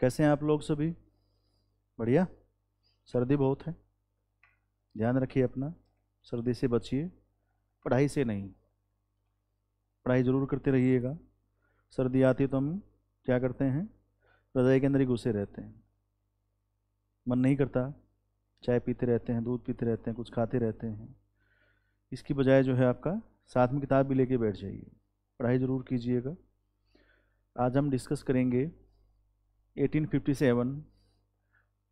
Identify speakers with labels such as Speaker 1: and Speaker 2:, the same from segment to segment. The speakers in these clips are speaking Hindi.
Speaker 1: कैसे हैं आप लोग सभी बढ़िया सर्दी बहुत है ध्यान रखिए अपना सर्दी से बचिए पढ़ाई से नहीं पढ़ाई ज़रूर करते रहिएगा सर्दी आती है तो हम क्या करते हैं रजाई के अंदर ही घुसे रहते हैं मन नहीं करता चाय पीते रहते हैं दूध पीते रहते हैं कुछ खाते रहते हैं इसकी बजाय जो है आपका साथ में किताब भी लेके बैठ जाइए पढ़ाई ज़रूर कीजिएगा आज हम डिस्कस करेंगे 1857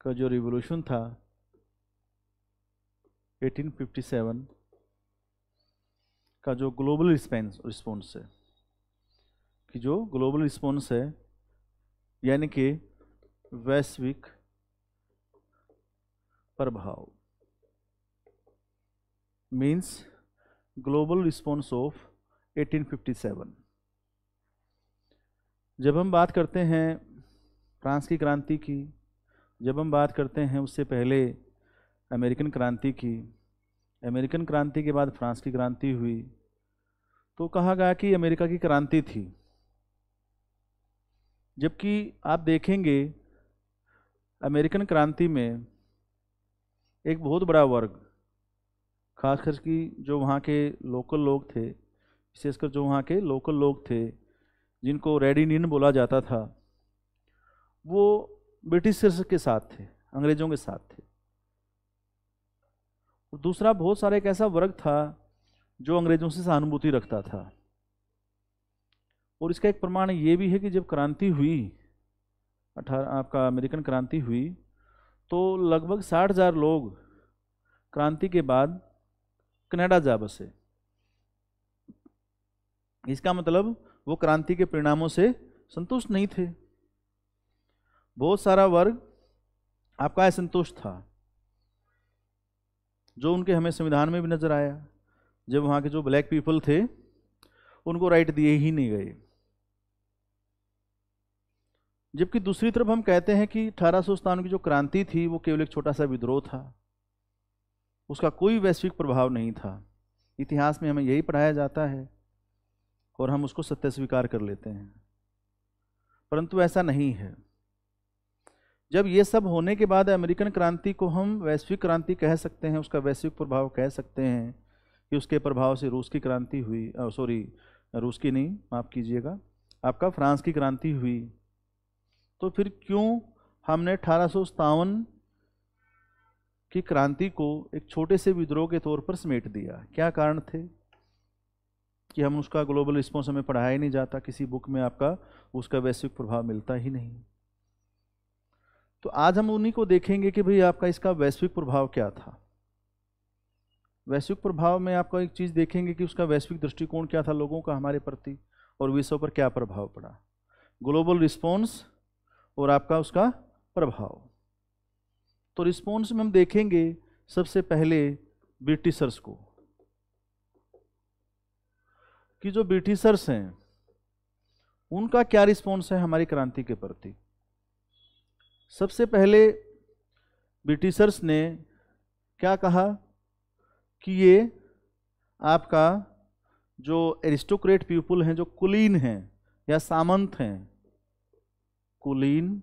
Speaker 1: का जो रिवोल्यूशन था 1857 का जो ग्लोबल रिस्पेंस रिस्पॉन्स है कि जो ग्लोबल रिस्पॉन्स है यानी कि वैश्विक प्रभाव मीन्स ग्लोबल रिस्पॉन्स ऑफ 1857 जब हम बात करते हैं फ्रांस की क्रांति की जब हम बात करते हैं उससे पहले अमेरिकन क्रांति की अमेरिकन क्रांति के बाद फ्रांस की क्रांति हुई तो कहा गया कि अमेरिका की क्रांति थी जबकि आप देखेंगे अमेरिकन क्रांति में एक बहुत बड़ा वर्ग खासकर कि जो वहाँ के लोकल लोग थे विशेषकर जो वहाँ के लोकल लोग थे जिनको रेड इंडियन बोला जाता था वो ब्रिटिशर्स के साथ थे अंग्रेजों के साथ थे और दूसरा बहुत सारा एक ऐसा वर्ग था जो अंग्रेजों से सहानुभूति रखता था और इसका एक प्रमाण ये भी है कि जब क्रांति हुई अठारह आपका अमेरिकन क्रांति हुई तो लगभग साठ हज़ार लोग क्रांति के बाद कनाडा जा बसे इसका मतलब वो क्रांति के परिणामों से संतुष्ट नहीं थे बहुत सारा वर्ग आपका असंतोष था जो उनके हमें संविधान में भी नज़र आया जब वहाँ के जो ब्लैक पीपल थे उनको राइट दिए ही नहीं गए जबकि दूसरी तरफ हम कहते हैं कि अठारह की जो क्रांति थी वो केवल एक छोटा सा विद्रोह था उसका कोई वैश्विक प्रभाव नहीं था इतिहास में हमें यही पढ़ाया जाता है और हम उसको सत्य स्वीकार कर लेते हैं परंतु ऐसा नहीं है जब ये सब होने के बाद अमेरिकन क्रांति को हम वैश्विक क्रांति कह सकते हैं उसका वैश्विक प्रभाव कह सकते हैं कि उसके प्रभाव से रूस की क्रांति हुई सॉरी रूस की नहीं माफ़ कीजिएगा आपका फ्रांस की क्रांति हुई तो फिर क्यों हमने अठारह की क्रांति को एक छोटे से विद्रोह के तौर पर समेट दिया क्या कारण थे कि हम उसका ग्लोबल रिस्पॉन्स हमें पढ़ाया ही नहीं जाता किसी बुक में आपका उसका वैश्विक प्रभाव मिलता ही नहीं तो आज हम उन्हीं को देखेंगे कि भाई आपका इसका वैश्विक प्रभाव क्या था वैश्विक प्रभाव में आपको एक चीज़ देखेंगे कि उसका वैश्विक दृष्टिकोण क्या था लोगों का हमारे प्रति और विश्व पर क्या प्रभाव पड़ा ग्लोबल रिस्पॉन्स और आपका उसका प्रभाव तो रिस्पॉन्स में हम देखेंगे सबसे पहले ब्रिटिशर्स को कि जो ब्रिटिशर्स हैं उनका क्या रिस्पॉन्स है हमारी क्रांति के प्रति सबसे पहले ब्रिटिशर्स ने क्या कहा कि ये आपका जो एरिस्टोक्रेट पीपुल हैं जो कुलीन हैं या सामंत हैं कुलीन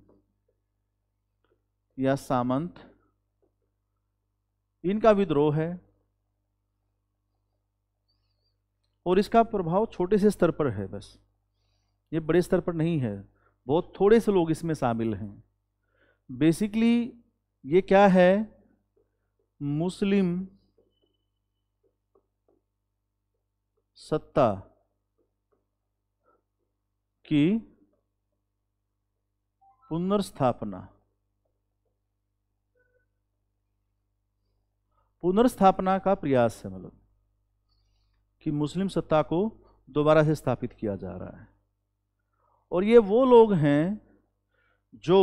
Speaker 1: या सामंत इनका विद्रोह है और इसका प्रभाव छोटे से स्तर पर है बस ये बड़े स्तर पर नहीं है बहुत थोड़े से लोग इसमें शामिल हैं बेसिकली ये क्या है मुस्लिम सत्ता की पुनर्स्थापना पुनर्स्थापना का प्रयास है मतलब कि मुस्लिम सत्ता को दोबारा से स्थापित किया जा रहा है और ये वो लोग हैं जो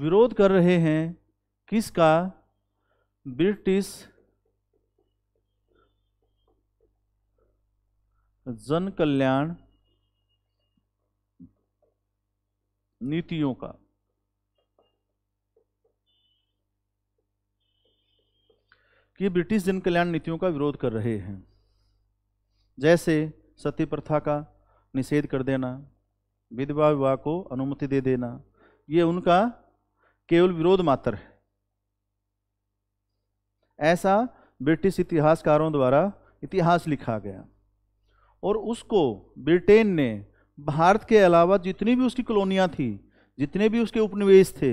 Speaker 1: विरोध कर रहे हैं किसका ब्रिटिश जन कल्याण नीतियों का कि ब्रिटिश जन कल्याण नीतियों का विरोध कर रहे हैं जैसे सती प्रथा का निषेध कर देना विधवा विवाह को अनुमति दे देना ये उनका केवल विरोध मात्र है ऐसा ब्रिटिश इतिहासकारों द्वारा इतिहास लिखा गया और उसको ब्रिटेन ने भारत के अलावा जितनी भी उसकी कॉलोनियां थी जितने भी उसके उपनिवेश थे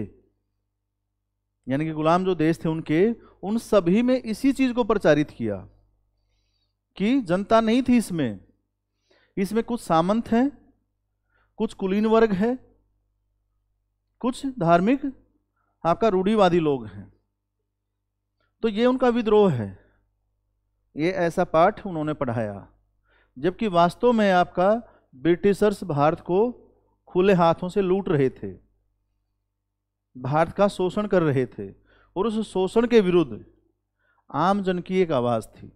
Speaker 1: यानी कि गुलाम जो देश थे उनके उन सभी में इसी चीज़ को प्रचारित किया कि जनता नहीं थी इसमें इसमें कुछ सामंत हैं कुछ कुलीन वर्ग है कुछ धार्मिक आपका रूढ़ीवादी लोग हैं तो ये उनका विद्रोह है ये ऐसा पाठ उन्होंने पढ़ाया जबकि वास्तव में आपका ब्रिटिशर्स भारत को खुले हाथों से लूट रहे थे भारत का शोषण कर रहे थे और उस शोषण के विरुद्ध आम जन की एक आवाज़ थी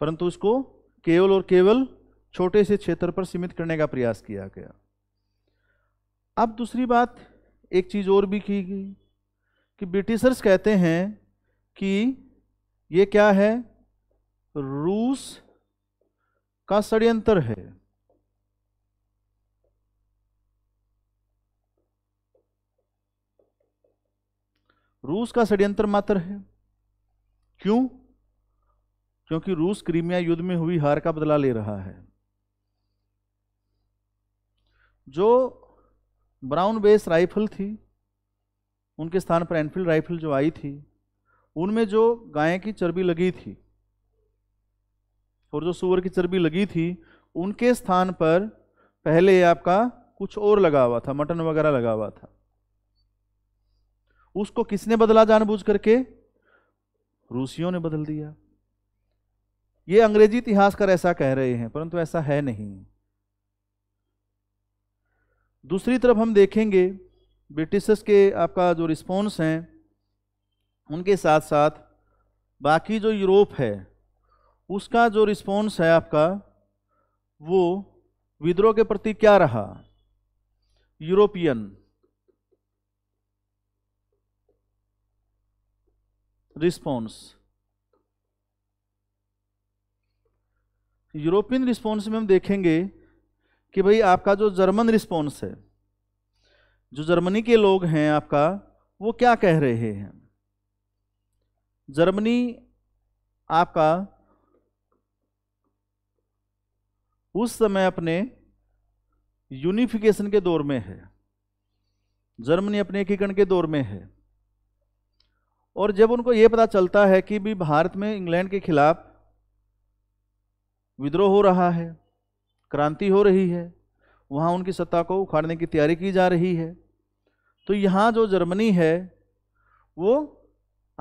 Speaker 1: परंतु उसको केवल और केवल छोटे से क्षेत्र पर सीमित करने का प्रयास किया गया अब दूसरी बात एक चीज़ और भी की गई कि ब्रिटिशर्स कहते हैं कि ये क्या है रूस का षड्यंत्र है रूस का षड्यंत्र मात्र है क्यों क्योंकि रूस क्रीमिया युद्ध में हुई हार का बदला ले रहा है जो ब्राउन बेस राइफल थी उनके स्थान पर एनफील्ड राइफल जो आई थी उनमें जो गाय की चर्बी लगी थी और जो सुअर की चर्बी लगी थी उनके स्थान पर पहले आपका कुछ और लगा हुआ था मटन वगैरह लगा हुआ था उसको किसने बदला जानबूझ करके रूसियों ने बदल दिया ये अंग्रेजी इतिहासकार ऐसा कह रहे हैं परंतु ऐसा है नहीं दूसरी तरफ हम देखेंगे ब्रिटिशर्स के आपका जो रिस्पॉन्स हैं उनके साथ साथ बाकी जो यूरोप है उसका जो रिस्पॉन्स है आपका वो विद्रोह के प्रति क्या रहा यूरोपियन रिस्पॉन्स यूरोपियन रिस्पॉन्स में हम देखेंगे कि भाई आपका जो जर्मन रिस्पॉन्स है जो जर्मनी के लोग हैं आपका वो क्या कह रहे हैं जर्मनी आपका उस समय अपने यूनिफिकेशन के दौर में है जर्मनी अपने एकीकरण के दौर में है और जब उनको ये पता चलता है कि भी भारत में इंग्लैंड के खिलाफ विद्रोह हो रहा है क्रांति हो रही है वहाँ उनकी सत्ता को उखाड़ने की तैयारी की जा रही है तो यहाँ जो जर्मनी है वो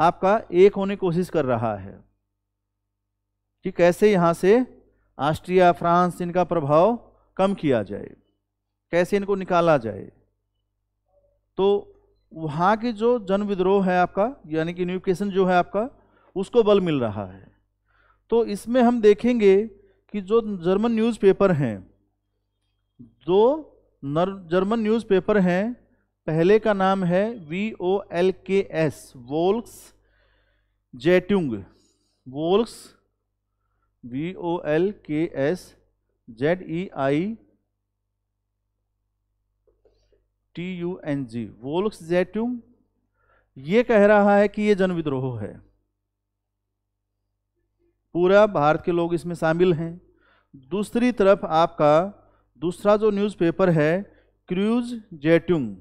Speaker 1: आपका एक होने की कोशिश कर रहा है कि कैसे यहाँ से ऑस्ट्रिया फ्रांस इनका प्रभाव कम किया जाए कैसे इनको निकाला जाए तो वहाँ की जो जन विद्रोह है आपका यानी कि न्यूकेशन जो है आपका उसको बल मिल रहा है तो इसमें हम देखेंगे कि जो जर्मन न्यूज़पेपर हैं जो नर जर्मन न्यूज़पेपर हैं पहले का नाम है V O L K S Volkszeitung volks V O L K S Z E I T U N G Volkszeitung ये कह रहा है कि ये जन विद्रोह है पूरा भारत के लोग इसमें शामिल हैं दूसरी तरफ आपका दूसरा जो न्यूज़पेपर है क्रूज जेट्यूंग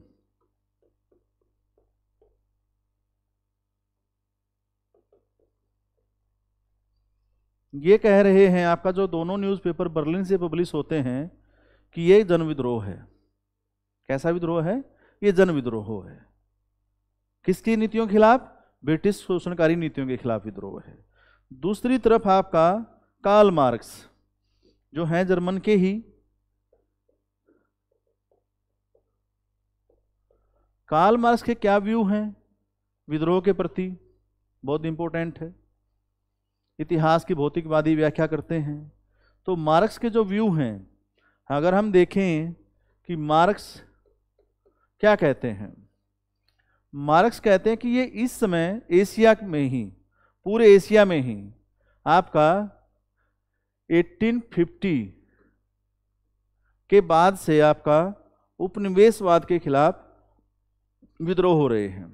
Speaker 1: ये कह रहे हैं आपका जो दोनों न्यूज़पेपर बर्लिन से पब्लिश होते हैं कि ये जन विद्रोह है कैसा विद्रोह है ये जन विद्रोह है किसकी नीतियों के खिलाफ ब्रिटिश शोषणकारी नीतियों के खिलाफ विद्रोह है दूसरी तरफ आपका काल मार्क्स जो हैं जर्मन के ही काल मार्क्स के क्या व्यू हैं विद्रोह के प्रति बहुत इंपॉर्टेंट है इतिहास की भौतिकवादी व्याख्या करते हैं तो मार्क्स के जो व्यू हैं अगर हम देखें कि मार्क्स क्या कहते हैं मार्क्स कहते हैं कि ये इस समय एशिया में ही पूरे एशिया में ही आपका 1850 के बाद से आपका उपनिवेशवाद के खिलाफ विद्रोह हो रहे हैं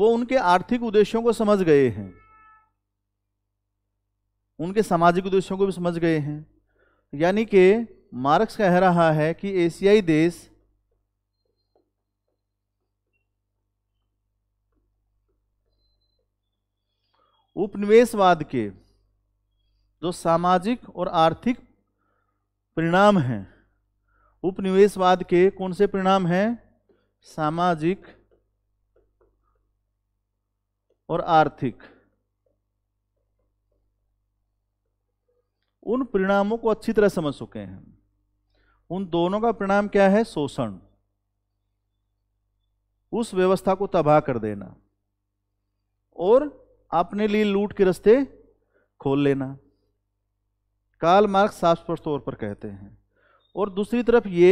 Speaker 1: वो उनके आर्थिक उद्देश्यों को समझ गए हैं उनके सामाजिक उद्देश्यों को भी समझ गए हैं यानी कि मार्क्स कह रहा है कि एशियाई देश उपनिवेशवाद के जो सामाजिक और आर्थिक परिणाम हैं उपनिवेशवाद के कौन से परिणाम हैं सामाजिक और आर्थिक उन परिणामों को अच्छी तरह समझ चुके हैं उन दोनों का परिणाम क्या है शोषण उस व्यवस्था को तबाह कर देना और अपने लिए लूट के रास्ते खोल लेना काल मार्क्स साफ स्पष्ट तौर पर कहते हैं और दूसरी तरफ ये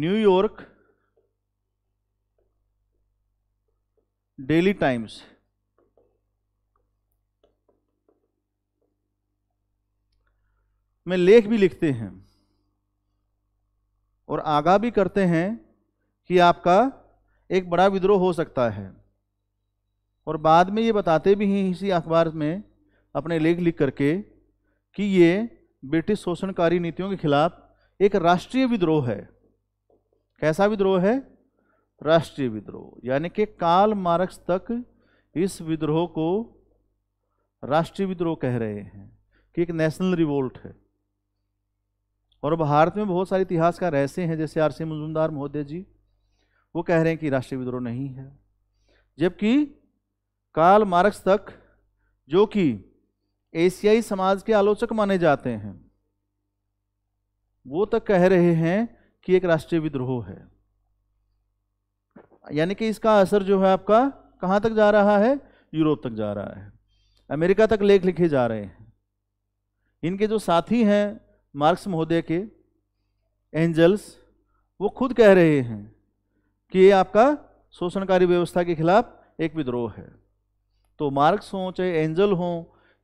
Speaker 1: न्यूयॉर्क डेली टाइम्स में लेख भी लिखते हैं और आगाह भी करते हैं कि आपका एक बड़ा विद्रोह हो सकता है और बाद में ये बताते भी हैं इसी अखबार में अपने लेख लिख करके कि ये ब्रिटिश शोषणकारी नीतियों के खिलाफ एक राष्ट्रीय विद्रोह है कैसा विद्रोह है राष्ट्रीय विद्रोह यानी कि काल मार्क्स तक इस विद्रोह को राष्ट्रीय विद्रोह कह रहे हैं कि एक नेशनल रिवोल्ट है और भारत में बहुत सारे इतिहासकार ऐसे हैं जैसे आर सी मजुमदार महोदय जी वो कह रहे हैं कि राष्ट्रीय विद्रोह नहीं है जबकि काल मार्क्स तक जो कि एशियाई समाज के आलोचक माने जाते हैं वो तक कह रहे हैं कि एक राष्ट्रीय विद्रोह है यानी कि इसका असर जो है आपका कहां तक जा रहा है यूरोप तक जा रहा है अमेरिका तक लेख लिखे जा रहे हैं इनके जो साथी हैं मार्क्स महोदय के एंजल्स वो खुद कह रहे हैं कि ये आपका शोषणकारी व्यवस्था के खिलाफ एक विद्रोह है तो मार्क्स हों चाहे एंजल हों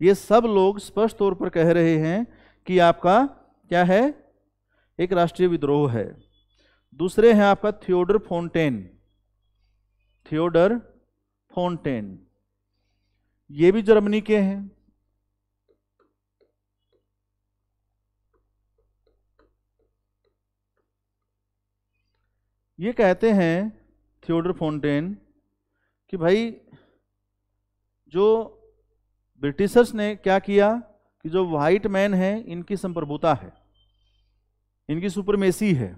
Speaker 1: ये सब लोग स्पष्ट तौर पर कह रहे हैं कि आपका क्या है एक राष्ट्रीय विद्रोह है दूसरे हैं आपका थियोडर फोनटेन थियोडर फोनटेन ये भी जर्मनी के हैं ये कहते हैं थियोडर फोनटेन कि भाई जो ब्रिटिशर्स ने क्या किया कि जो वाइट मैन है इनकी संप्रभुता है इनकी सुपरमेसी है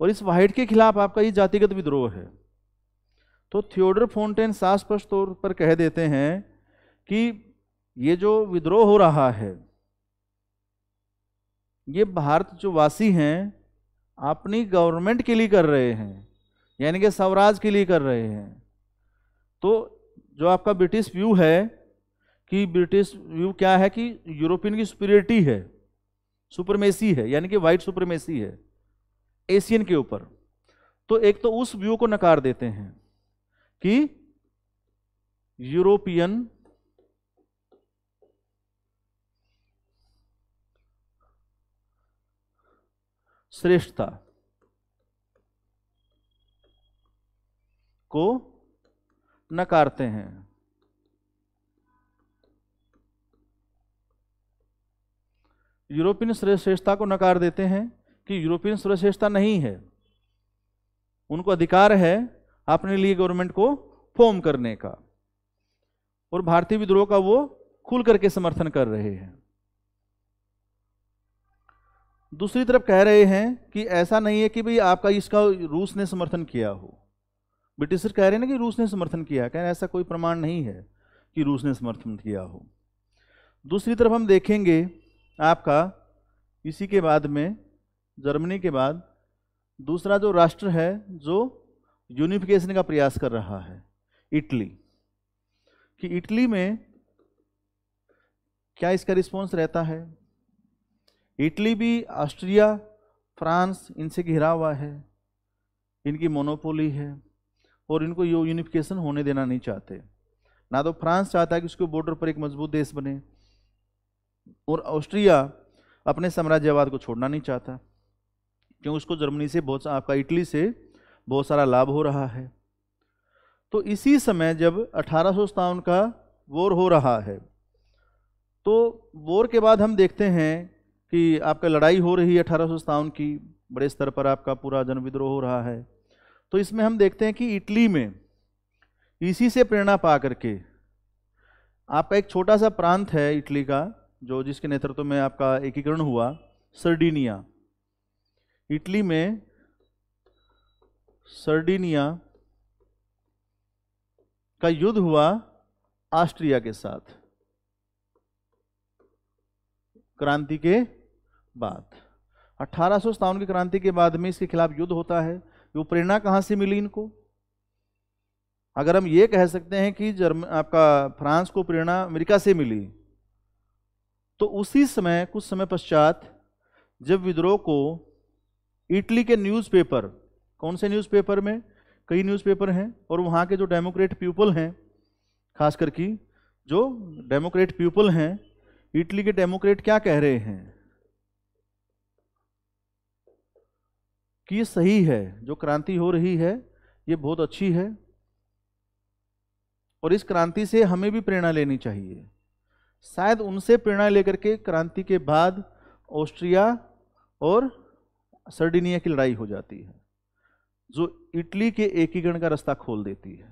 Speaker 1: और इस वाइट के खिलाफ आपका ये जातिगत विद्रोह है तो थियोडर फोनटेन साफ स्पष्ट तौर पर कह देते हैं कि ये जो विद्रोह हो रहा है ये भारत जो वासी हैं अपनी गवर्नमेंट के लिए कर रहे हैं यानी कि स्वराज के लिए कर रहे हैं तो जो आपका ब्रिटिश व्यू है कि ब्रिटिश व्यू क्या है कि यूरोपियन की सुपीरियरिटी है सुपरमेसी है यानी कि वाइट सुपरमेसी है एशियन के ऊपर तो एक तो उस व्यू को नकार देते हैं कि यूरोपियन श्रेष्ठता को नकारते हैं यूरोपियन सर्वश्रेष्ठता को नकार देते हैं कि यूरोपियन सर्वश्रेष्ठता नहीं है उनको अधिकार है अपने लिए गवर्नमेंट को फॉर्म करने का और भारतीय विद्रोह का वो खुल करके समर्थन कर रहे हैं दूसरी तरफ कह रहे हैं कि ऐसा नहीं है कि भाई आपका इसका रूस ने समर्थन किया हो ब्रिटिशर कह रहे हैं ना कि रूस ने समर्थन किया कह रहे ऐसा कोई प्रमाण नहीं है कि रूस ने समर्थन किया हो दूसरी तरफ हम देखेंगे आपका इसी के बाद में जर्मनी के बाद दूसरा जो राष्ट्र है जो यूनिफिकेशन का प्रयास कर रहा है इटली कि इटली में क्या इसका रिस्पॉन्स रहता है इटली भी ऑस्ट्रिया फ्रांस इनसे घिरा हुआ है इनकी मोनोपोली है और इनको यूनिफिकेशन होने देना नहीं चाहते ना तो फ्रांस चाहता है कि उसके बॉर्डर पर एक मजबूत देश बने और ऑस्ट्रिया अपने साम्राज्यवाद को छोड़ना नहीं चाहता क्योंकि उसको जर्मनी से बहुत आपका इटली से बहुत सारा लाभ हो रहा है तो इसी समय जब अठारह का वोर हो रहा है तो वोर के बाद हम देखते हैं कि आपका लड़ाई हो रही है अठारह की बड़े स्तर पर आपका पूरा जनविद्रोह हो रहा है तो इसमें हम देखते हैं कि इटली में इसी से प्रेरणा पा करके आपका एक छोटा सा प्रांत है इटली का जो जिसके नेतृत्व में आपका एकीकरण हुआ सर्डीनिया इटली में सर्डीनिया का युद्ध हुआ ऑस्ट्रिया के साथ क्रांति के बाद अठारह की क्रांति के बाद में इसके खिलाफ युद्ध होता है वो प्रेरणा कहां से मिली इनको अगर हम ये कह सकते हैं कि जर्म आपका फ्रांस को प्रेरणा अमेरिका से मिली तो उसी समय कुछ समय पश्चात जब विद्रोह को इटली के न्यूज़पेपर कौन से न्यूज़पेपर में कई न्यूज़पेपर हैं और वहाँ के जो डेमोक्रेट पीपल हैं खास करके जो डेमोक्रेट पीपल हैं इटली के डेमोक्रेट क्या कह रहे हैं कि ये सही है जो क्रांति हो रही है ये बहुत अच्छी है और इस क्रांति से हमें भी प्रेरणा लेनी चाहिए शायद उनसे प्रेरणा लेकर के क्रांति के बाद ऑस्ट्रिया और सर्डिनिया की लड़ाई हो जाती है जो इटली के एकीकरण का रास्ता खोल देती है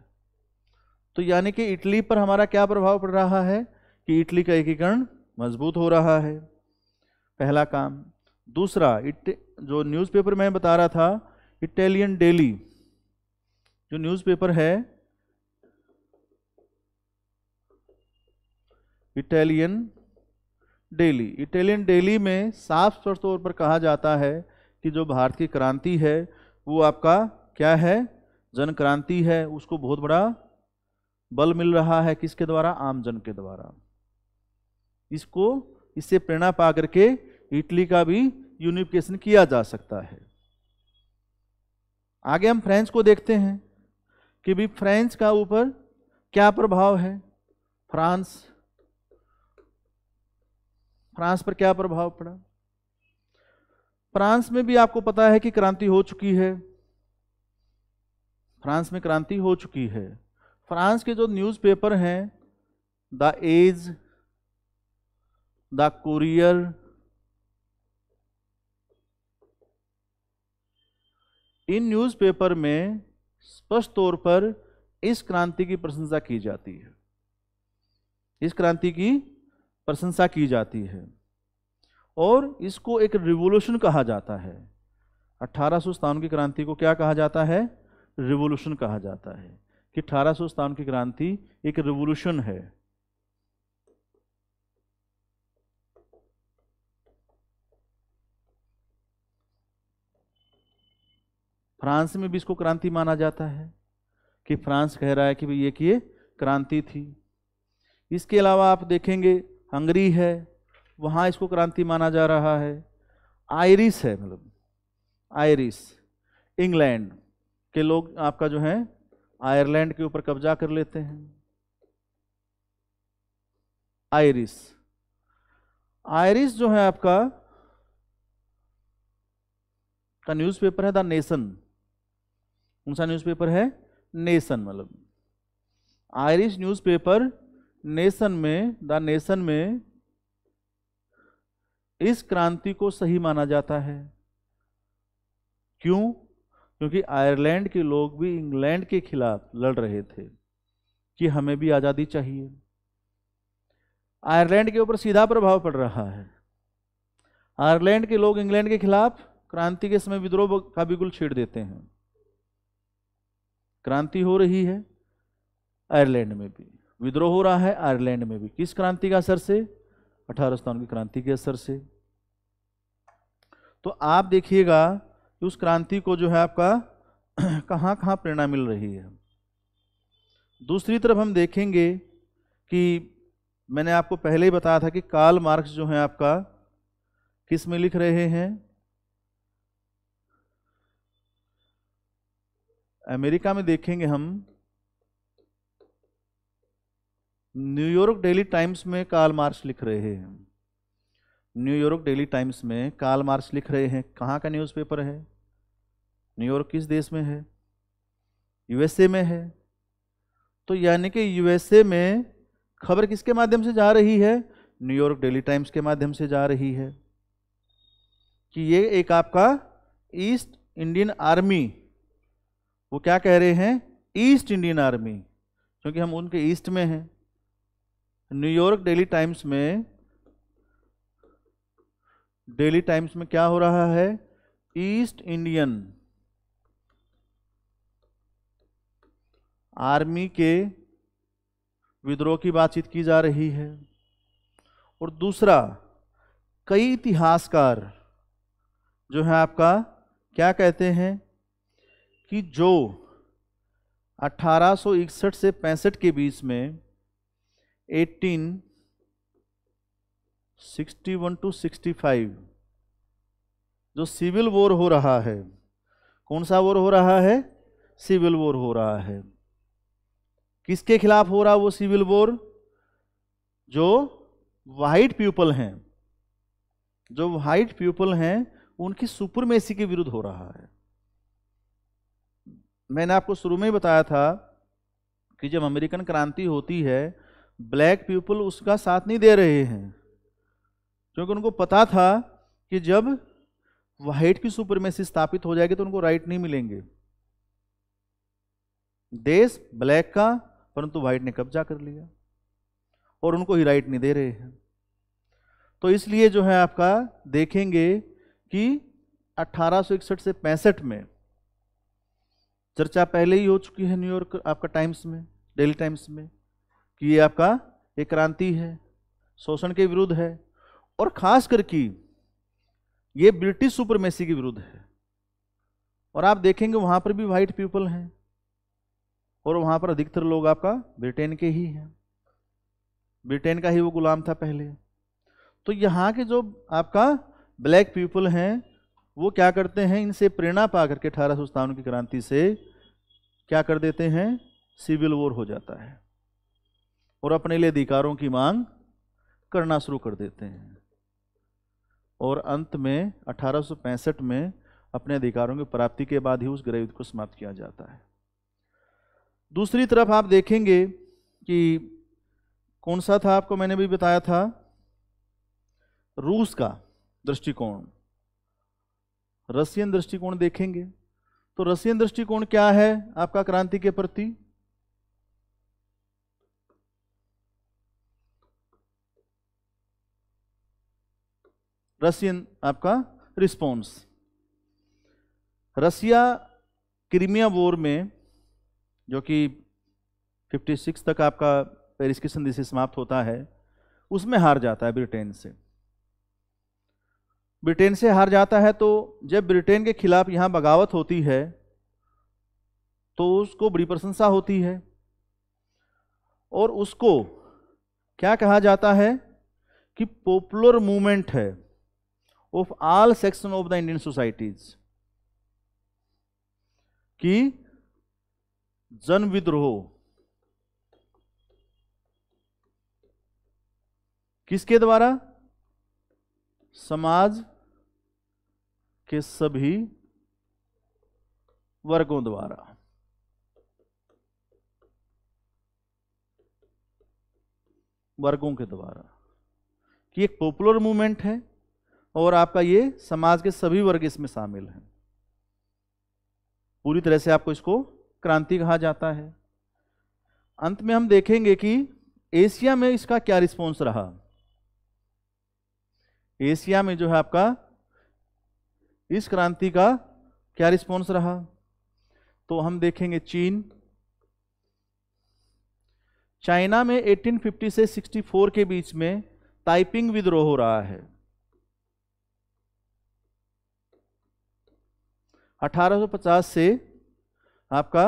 Speaker 1: तो यानी कि इटली पर हमारा क्या प्रभाव पड़ रहा है कि इटली का एकीकरण मजबूत हो रहा है पहला काम दूसरा इट जो न्यूज़पेपर मैं बता रहा था इटालियन डेली जो न्यूज़पेपर है इटालियन डेली इटालियन डेली में साफ तौर पर कहा जाता है कि जो भारत की क्रांति है वो आपका क्या है जन क्रांति है उसको बहुत बड़ा बल मिल रहा है किसके द्वारा आमजन के द्वारा इसको इससे प्रेरणा पा करके इटली का भी यूनिफिकेशन किया जा सकता है आगे हम फ्रेंच को देखते हैं कि भी फ्रेंच का ऊपर क्या प्रभाव है फ्रांस फ्रांस पर क्या प्रभाव पड़ा फ्रांस में भी आपको पता है कि क्रांति हो चुकी है फ्रांस में क्रांति हो चुकी है फ्रांस के जो न्यूज़पेपर हैं द एज द कुरियर इन न्यूज़पेपर में स्पष्ट तौर पर इस क्रांति की प्रशंसा की जाती है इस क्रांति की प्रशंसा की जाती है और इसको एक रिवोल्यूशन कहा जाता है अट्ठारह की क्रांति को क्या कहा जाता है रिवोल्यूशन कहा जाता है कि अठारह की क्रांति एक रिवोल्यूशन है फ्रांस में भी इसको क्रांति माना जाता है कि फ्रांस कह रहा है कि भाई ये कि ये क्रांति थी इसके अलावा आप देखेंगे हंगरी है वहाँ इसको क्रांति माना जा रहा है आयरिस है मतलब आयरिस इंग्लैंड के लोग आपका जो है आयरलैंड के ऊपर कब्जा कर लेते हैं आयरिस आयरिस जो है आपका का न्यूज़पेपर है द नेशन कौन सा न्यूज़पेपर है नेशन मतलब आयरिश न्यूज़पेपर नेशन में द नेशन में इस क्रांति को सही माना जाता है क्यों क्योंकि आयरलैंड के लोग भी इंग्लैंड के खिलाफ लड़ रहे थे कि हमें भी आज़ादी चाहिए आयरलैंड के ऊपर सीधा प्रभाव पड़ रहा है आयरलैंड के लोग इंग्लैंड के खिलाफ क्रांति के समय विद्रोह का बिल्कुल छेड़ देते हैं क्रांति हो रही है आयरलैंड में भी विद्रोह हो रहा है आयरलैंड में भी किस क्रांति का असर से अठारह की क्रांति के असर से तो आप देखिएगा कि उस क्रांति को जो है आपका कहाँ कहाँ प्रेरणा मिल रही है दूसरी तरफ हम देखेंगे कि मैंने आपको पहले ही बताया था कि काल मार्क्स जो है आपका किस में लिख रहे हैं अमेरिका में देखेंगे हम न्यूयॉर्क डेली टाइम्स में काल मार्च लिख रहे हैं न्यूयॉर्क डेली टाइम्स में काल मार्च लिख रहे हैं कहाँ का न्यूज़पेपर है न्यूयॉर्क किस देश में है यूएसए में है तो यानी कि यूएसए में खबर किसके माध्यम से जा रही है न्यूयॉर्क डेली टाइम्स के माध्यम से जा रही है कि ये एक आपका ईस्ट इंडियन आर्मी वो क्या कह रहे हैं ईस्ट इंडियन आर्मी क्योंकि हम उनके ईस्ट में हैं न्यूयॉर्क डेली टाइम्स में डेली टाइम्स में क्या हो रहा है ईस्ट इंडियन आर्मी के विद्रोह की बातचीत की जा रही है और दूसरा कई इतिहासकार जो है आपका क्या कहते हैं कि जो 1861 से पैंसठ के बीच में eighteen sixty one two sixty five जो सिविल वॉर हो रहा है कौन सा वॉर हो रहा है सिविल वॉर हो रहा है किसके खिलाफ हो रहा वो सिविल वॉर जो वाइट पीपल हैं जो वाइट पीपल हैं उनकी सुपरमेसी के विरुद्ध हो रहा है मैंने आपको शुरू में ही बताया था कि जब अमेरिकन क्रांति होती है ब्लैक पीपल उसका साथ नहीं दे रहे हैं क्योंकि उनको पता था कि जब वाइट की सुप्रीमेसी स्थापित हो जाएगी तो उनको राइट नहीं मिलेंगे देश ब्लैक का परंतु वाइट ने कब्जा कर लिया और उनको ही राइट नहीं दे रहे हैं तो इसलिए जो है आपका देखेंगे कि 1861 से पैंसठ में चर्चा पहले ही हो चुकी है न्यूयॉर्क आपका टाइम्स में डेली टाइम्स में कि ये आपका एक क्रांति है शोषण के विरुद्ध है और खास करके ये ब्रिटिश सुपरमेसी के विरुद्ध है और आप देखेंगे वहाँ पर भी वाइट पीपल हैं और वहाँ पर अधिकतर लोग आपका ब्रिटेन के ही हैं ब्रिटेन का ही वो गुलाम था पहले तो यहाँ के जो आपका ब्लैक पीपल हैं वो क्या करते हैं इनसे प्रेरणा पा करके अठारह की क्रांति से क्या कर देते हैं सिविल वॉर हो जाता है और अपने लिए अधिकारों की मांग करना शुरू कर देते हैं और अंत में 1865 में अपने अधिकारों की प्राप्ति के बाद ही उस गृह युद्ध को समाप्त किया जाता है दूसरी तरफ आप देखेंगे कि कौन सा था आपको मैंने भी बताया था रूस का दृष्टिकोण रसियन दृष्टिकोण देखेंगे तो रसियन दृष्टिकोण क्या है आपका क्रांति के प्रति रशियन आपका रिस्पॉन्स रसिया क्रीमिया वोर में जो कि 56 तक आपका पेरिस की संधि से समाप्त होता है उसमें हार जाता है ब्रिटेन से ब्रिटेन से हार जाता है तो जब ब्रिटेन के खिलाफ यहाँ बगावत होती है तो उसको बड़ी प्रशंसा होती है और उसको क्या कहा जाता है कि पॉपुलर मूवमेंट है of all section of the Indian societies की जन विद्रोह किसके द्वारा समाज के सभी वर्गों द्वारा वर्गों के द्वारा कि एक पॉपुलर मूवमेंट है और आपका ये समाज के सभी वर्ग इसमें शामिल हैं पूरी तरह से आपको इसको क्रांति कहा जाता है अंत में हम देखेंगे कि एशिया में इसका क्या रिस्पॉन्स रहा एशिया में जो है आपका इस क्रांति का क्या रिस्पॉन्स रहा तो हम देखेंगे चीन चाइना में 1850 से 64 के बीच में टाइपिंग विद्रोह हो रहा है 1850 से आपका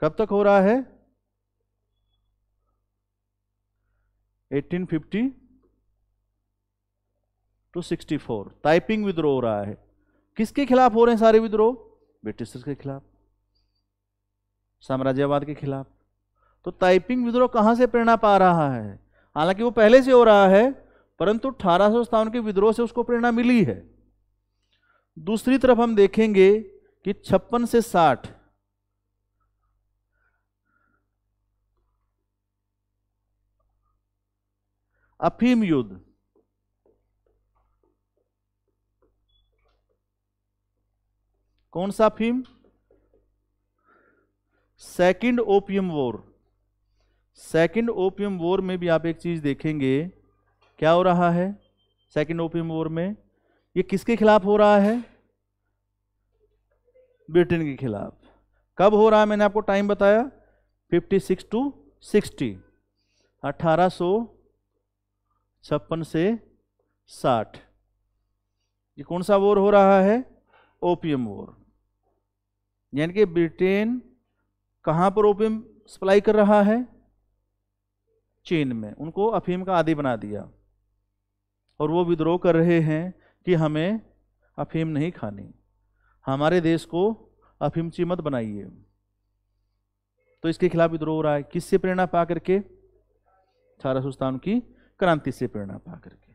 Speaker 1: कब तक हो रहा है 1850 टू 64 टाइपिंग विद्रोह हो रहा है किसके खिलाफ हो रहे हैं सारे विद्रोह ब्रिटिशर्स के खिलाफ साम्राज्यवाद के खिलाफ तो टाइपिंग विद्रोह कहां से प्रेरणा पा रहा है हालांकि वो पहले से हो रहा है परंतु अठारह के विद्रोह से उसको प्रेरणा मिली है दूसरी तरफ हम देखेंगे कि छप्पन से साठ अफीम युद्ध कौन सा अफीम second opium war second opium war में भी आप एक चीज देखेंगे क्या हो रहा है सेकंड ओपियम वॉर में ये किसके खिलाफ हो रहा है ब्रिटेन के खिलाफ कब हो रहा है मैंने आपको टाइम बताया 56 टू 60 अठारह छप्पन से 60 ये कौन सा वोर हो रहा है ओपियम वोर यानी कि ब्रिटेन कहाँ पर ओपियम सप्लाई कर रहा है चीन में उनको अफीम का आदि बना दिया और वो विद्रोह कर रहे हैं कि हमें अफीम नहीं खानी हमारे देश को ची मत बनाइए तो इसके खिलाफ विद्रोह हो रहा है किससे प्रेरणा पा करके अठारह सौ की क्रांति से प्रेरणा पा करके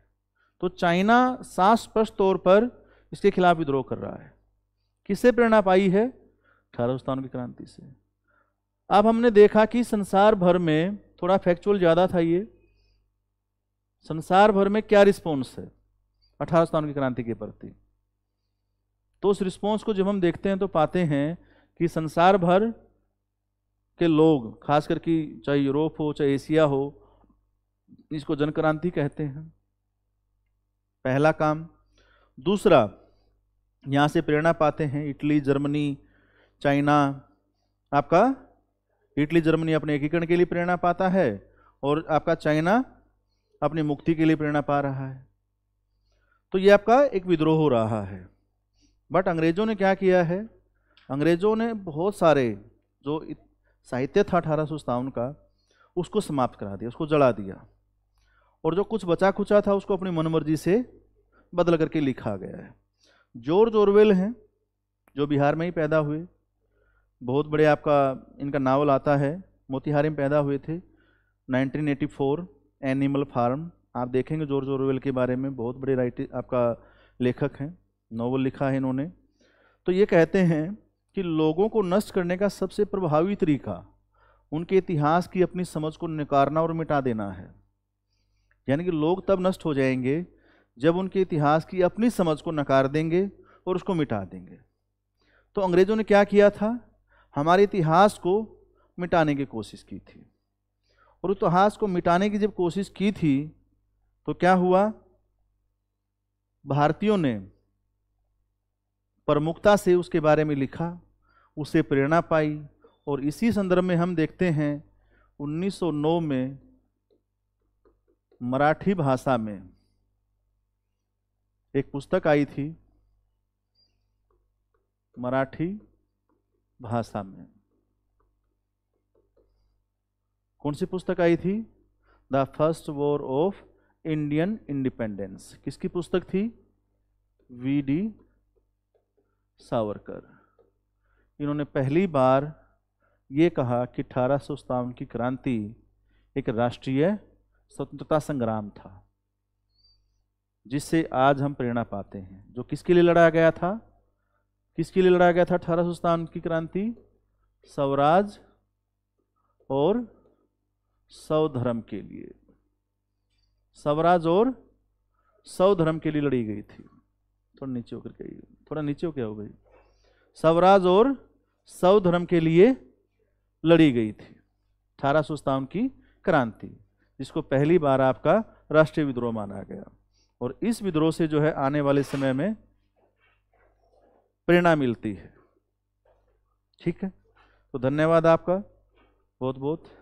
Speaker 1: तो चाइना साफ स्पष्ट तौर पर इसके खिलाफ विद्रोह कर रहा है किससे प्रेरणा पाई है अठारह सौ की क्रांति से अब हमने देखा कि संसार भर में थोड़ा फैक्चुअल ज़्यादा था ये संसार भर में क्या रिस्पॉन्स है अठारह सतावन की क्रांति के प्रति तो उस रिस्पॉन्स को जब हम देखते हैं तो पाते हैं कि संसार भर के लोग खास करके चाहे यूरोप हो चाहे एशिया हो इसको जन क्रांति कहते हैं पहला काम दूसरा यहाँ से प्रेरणा पाते हैं इटली जर्मनी चाइना आपका इटली जर्मनी अपने एकीकरण के लिए प्रेरणा पाता है और आपका चाइना अपनी मुक्ति के लिए प्रेरणा पा रहा है तो ये आपका एक विद्रोह हो रहा है बट अंग्रेज़ों ने क्या किया है अंग्रेज़ों ने बहुत सारे जो साहित्य था अठारह का उसको समाप्त करा दिया उसको जला दिया और जो कुछ बचा खुचा था उसको अपनी मनमर्जी से बदल करके लिखा गया है जोर जोरवेल हैं जो बिहार में ही पैदा हुए बहुत बड़े आपका इनका नावल आता है मोतिहारी में पैदा हुए थे 1984 एनिमल फार्म आप देखेंगे जॉर्ज ओरवेल के बारे में बहुत बड़े राइटर आपका लेखक हैं नॉवल लिखा है इन्होंने तो ये कहते हैं कि लोगों को नष्ट करने का सबसे प्रभावी तरीका उनके इतिहास की अपनी समझ को नकारना और मिटा देना है यानी कि लोग तब नष्ट हो जाएंगे जब उनके इतिहास की अपनी समझ को नकार देंगे और उसको मिटा देंगे तो अंग्रेज़ों ने क्या किया था हमारे इतिहास को मिटाने की कोशिश की थी और इतिहास को मिटाने की जब कोशिश की थी तो क्या हुआ भारतीयों ने प्रमुखता से उसके बारे में लिखा उसे प्रेरणा पाई और इसी संदर्भ में हम देखते हैं 1909 में मराठी भाषा में एक पुस्तक आई थी मराठी भाषा में कौन सी पुस्तक आई थी the first war of Indian independence किसकी पुस्तक थी वी डी सावरकर इन्होंने पहली बार ये कहा कि अठारह की क्रांति एक राष्ट्रीय स्वतंत्रता संग्राम था जिससे आज हम प्रेरणा पाते हैं जो किसके लिए लड़ाया गया था किसके लिए लड़ाया गया था अठारह की क्रांति स्वराज और स्वधर्म के लिए स्वराज और सौ धर्म के लिए लड़ी गई थी थोड़ा नीचे होकर गई थोड़ा नीचे होकर हो गई स्वराज और सौ धर्म के लिए लड़ी गई थी अठारह की क्रांति जिसको पहली बार आपका राष्ट्रीय विद्रोह माना गया और इस विद्रोह से जो है आने वाले समय में प्रेरणा मिलती है ठीक है तो धन्यवाद आपका बहुत बहुत